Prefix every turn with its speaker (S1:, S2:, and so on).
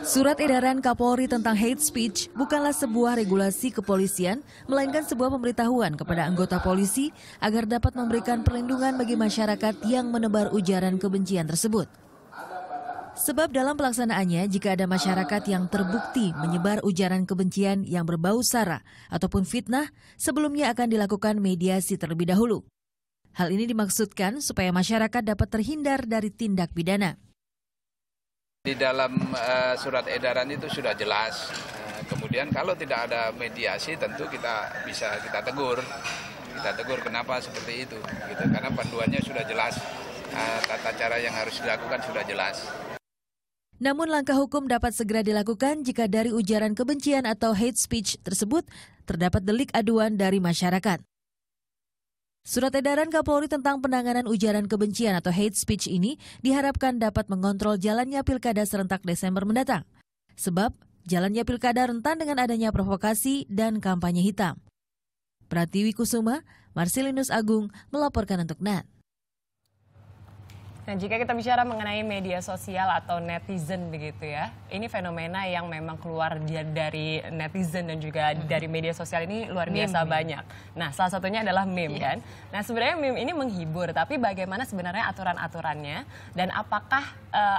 S1: Surat edaran Kapolri tentang hate speech bukanlah sebuah regulasi kepolisian, melainkan sebuah pemberitahuan kepada anggota polisi agar dapat memberikan perlindungan bagi masyarakat yang menebar ujaran kebencian tersebut. Sebab dalam pelaksanaannya, jika ada masyarakat yang terbukti menyebar ujaran kebencian yang berbau sara ataupun fitnah, sebelumnya akan dilakukan mediasi terlebih dahulu. Hal ini dimaksudkan supaya masyarakat dapat terhindar dari tindak pidana.
S2: Di dalam uh, surat edaran itu sudah jelas. Eh, kemudian kalau tidak ada mediasi tentu kita bisa kita tegur. Kita tegur kenapa seperti itu. Gitu. Karena panduannya sudah jelas. Uh, tata cara yang harus dilakukan sudah jelas.
S1: Namun langkah hukum dapat segera dilakukan jika dari ujaran kebencian atau hate speech tersebut terdapat delik aduan dari masyarakat. Surat edaran Kapolri tentang penanganan ujaran kebencian atau hate speech ini diharapkan dapat mengontrol jalannya pilkada serentak Desember mendatang. Sebab jalannya pilkada rentan dengan adanya provokasi dan kampanye hitam. Pratiwi Kusuma, Marsilinus Agung melaporkan untuk NAT.
S3: Nah, jika kita bicara mengenai media sosial atau netizen begitu ya, ini fenomena yang memang keluar dari netizen dan juga mm-hmm. dari media sosial ini luar meme, biasa meme. banyak. Nah, salah satunya adalah meme yeah. kan. Nah, sebenarnya meme ini menghibur, tapi bagaimana sebenarnya aturan-aturannya dan apakah uh,